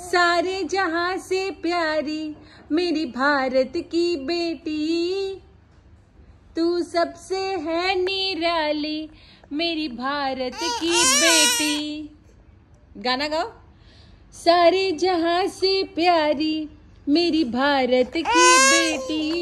सारे जहां से प्यारी मेरी भारत की बेटी तू सबसे है निराली मेरी भारत की बेटी गाना गाओ सारे जहां से प्यारी मेरी भारत की बेटी